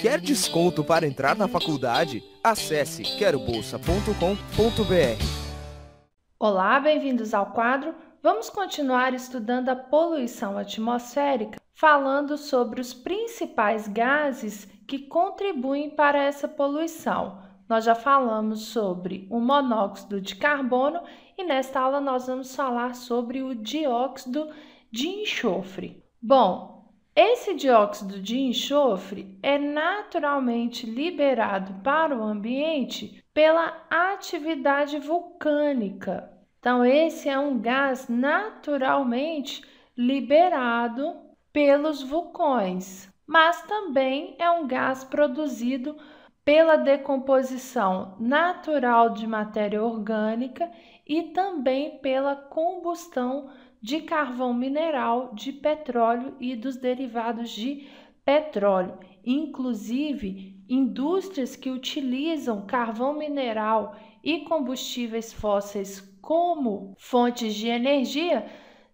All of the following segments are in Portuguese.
Quer desconto para entrar na faculdade? Acesse querobolsa.com.br. Olá, bem-vindos ao quadro. Vamos continuar estudando a poluição atmosférica, falando sobre os principais gases que contribuem para essa poluição. Nós já falamos sobre o monóxido de carbono e nesta aula nós vamos falar sobre o dióxido de enxofre. Bom, esse dióxido de enxofre é naturalmente liberado para o ambiente pela atividade vulcânica. Então, esse é um gás naturalmente liberado pelos vulcões, mas também é um gás produzido pela decomposição natural de matéria orgânica e também pela combustão de carvão mineral, de petróleo e dos derivados de petróleo. Inclusive, indústrias que utilizam carvão mineral e combustíveis fósseis como fontes de energia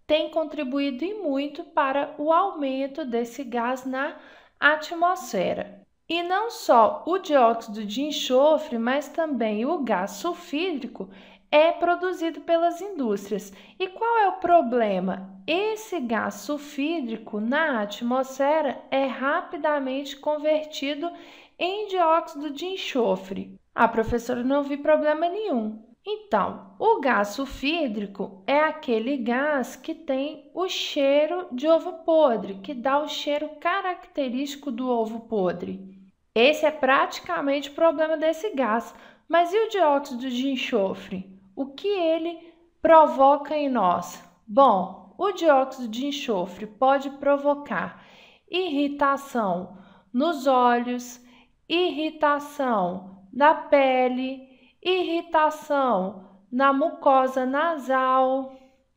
têm contribuído e muito para o aumento desse gás na atmosfera. E não só o dióxido de enxofre, mas também o gás sulfídrico é produzido pelas indústrias. E qual é o problema? Esse gás sulfídrico na atmosfera é rapidamente convertido em dióxido de enxofre. ah, professora não vi problema nenhum. Então, o gás sulfídrico é aquele gás que tem o cheiro de ovo podre, que dá o cheiro característico do ovo podre. Esse é praticamente o problema desse gás. Mas e o dióxido de enxofre? O que ele provoca em nós? Bom, o dióxido de enxofre pode provocar irritação nos olhos, irritação na pele, irritação na mucosa nasal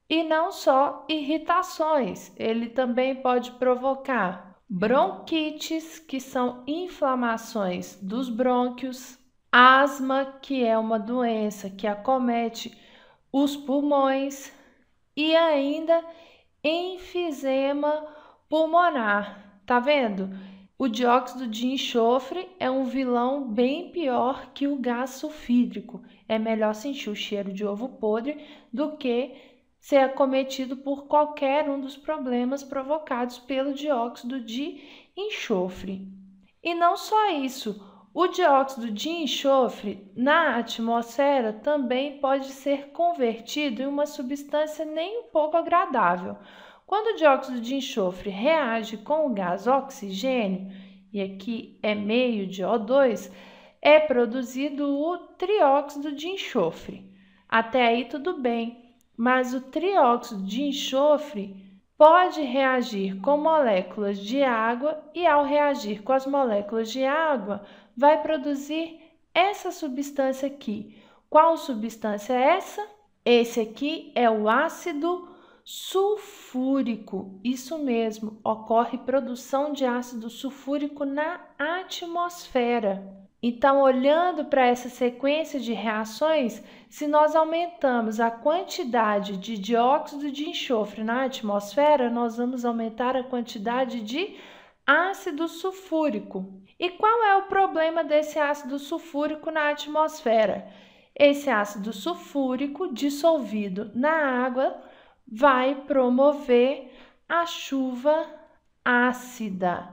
e não só irritações, ele também pode provocar bronquites, que são inflamações dos brônquios, asma, que é uma doença que acomete os pulmões, e ainda enfisema pulmonar. Tá vendo? O dióxido de enxofre é um vilão bem pior que o gás sulfídrico. É melhor sentir o cheiro de ovo podre do que ser acometido por qualquer um dos problemas provocados pelo dióxido de enxofre. E não só isso, o dióxido de enxofre na atmosfera também pode ser convertido em uma substância nem um pouco agradável. Quando o dióxido de enxofre reage com o gás oxigênio, e aqui é meio de O2, é produzido o trióxido de enxofre. Até aí tudo bem, mas o trióxido de enxofre pode reagir com moléculas de água e, ao reagir com as moléculas de água, vai produzir essa substância aqui. Qual substância é essa? Esse aqui é o ácido sulfúrico. Isso mesmo, ocorre produção de ácido sulfúrico na atmosfera. Então, olhando para essa sequência de reações, se nós aumentamos a quantidade de dióxido de enxofre na atmosfera, nós vamos aumentar a quantidade de ácido sulfúrico. E qual é o problema desse ácido sulfúrico na atmosfera? Esse ácido sulfúrico dissolvido na água vai promover a chuva ácida.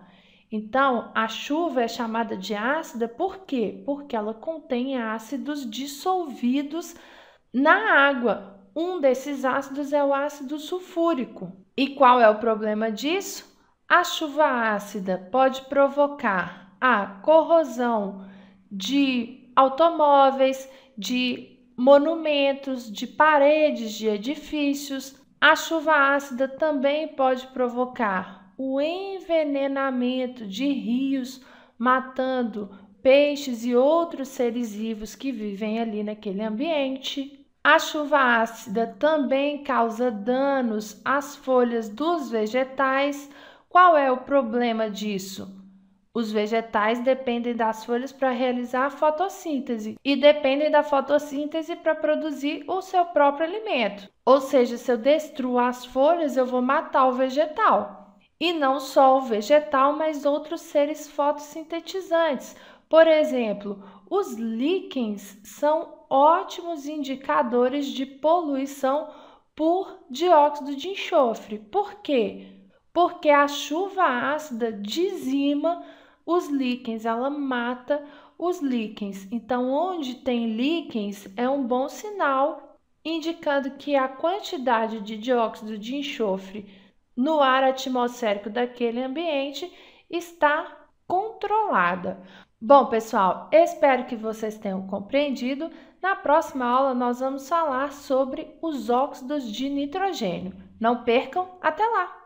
Então, a chuva é chamada de ácida por quê? Porque ela contém ácidos dissolvidos na água. Um desses ácidos é o ácido sulfúrico. E qual é o problema disso? A chuva ácida pode provocar a corrosão de automóveis, de monumentos, de paredes, de edifícios. A chuva ácida também pode provocar o envenenamento de rios, matando peixes e outros seres vivos que vivem ali naquele ambiente. A chuva ácida também causa danos às folhas dos vegetais, qual é o problema disso? Os vegetais dependem das folhas para realizar a fotossíntese e dependem da fotossíntese para produzir o seu próprio alimento. Ou seja, se eu destruo as folhas, eu vou matar o vegetal. E não só o vegetal, mas outros seres fotossintetizantes. Por exemplo, os líquens são ótimos indicadores de poluição por dióxido de enxofre. Por quê? porque a chuva ácida dizima os líquens, ela mata os líquens. Então, onde tem líquens é um bom sinal indicando que a quantidade de dióxido de enxofre no ar atmosférico daquele ambiente está controlada. Bom, pessoal, espero que vocês tenham compreendido. Na próxima aula, nós vamos falar sobre os óxidos de nitrogênio. Não percam, até lá!